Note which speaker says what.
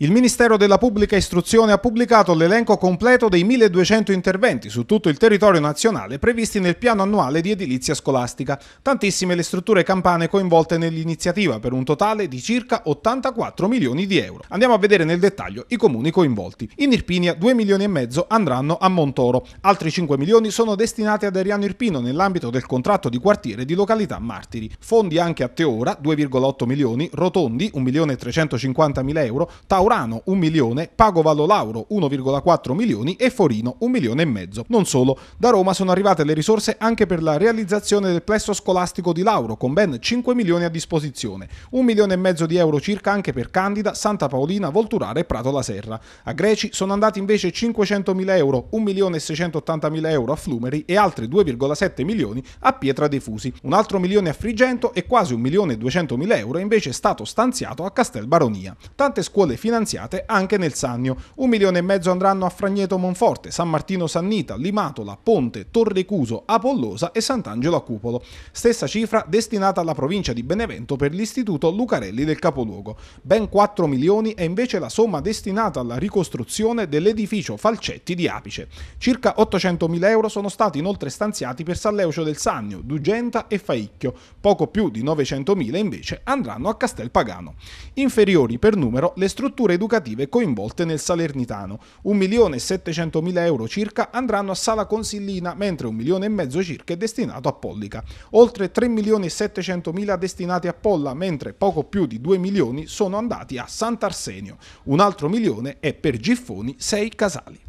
Speaker 1: Il Ministero della Pubblica Istruzione ha pubblicato l'elenco completo dei 1200 interventi su tutto il territorio nazionale previsti nel piano annuale di edilizia scolastica. Tantissime le strutture campane coinvolte nell'iniziativa per un totale di circa 84 milioni di euro. Andiamo a vedere nel dettaglio i comuni coinvolti. In Irpinia 2 milioni e mezzo andranno a Montoro, altri 5 milioni sono destinati ad Ariano Irpino nell'ambito del contratto di quartiere di località Martiri. Fondi anche a Teora 2,8 milioni, Rotondi 1 milione 350 mila euro, Tauro Laurano 1 milione, Pagovalo Lauro 1,4 milioni e Forino 1 milione e mezzo. Non solo, da Roma sono arrivate le risorse anche per la realizzazione del plesso scolastico di Lauro con ben 5 milioni a disposizione, 1 milione e mezzo di euro circa anche per Candida, Santa Paolina, Volturare e Prato la Serra. A Greci sono andati invece 500 mila euro, 1 milione e 680 mila euro a Flumeri e altri 2,7 milioni a Pietra dei Fusi. Un altro milione a Frigento e quasi 1 milione e 200 mila euro invece è stato stanziato a Castel Baronia. Tante scuole finanziate finanziate anche nel Sannio. Un milione e mezzo andranno a Fragneto Monforte, San Martino Sannita, Limatola, Ponte, Torre Cuso, Apollosa e Sant'Angelo a Cupolo. Stessa cifra destinata alla provincia di Benevento per l'istituto Lucarelli del capoluogo. Ben 4 milioni è invece la somma destinata alla ricostruzione dell'edificio Falcetti di Apice. Circa 800 mila euro sono stati inoltre stanziati per Salleucio del Sannio, Dugenta e Faicchio. Poco più di 900 mila invece andranno a Castelpagano. Inferiori per numero le strutture strutture educative coinvolte nel Salernitano. 1.700.000 euro circa andranno a Sala Consillina, mentre 1 milione e mezzo circa è destinato a Pollica. Oltre 3.700.000 destinati a Polla, mentre poco più di 2 milioni sono andati a Sant'Arsenio. Un altro milione è per Giffoni 6 Casali.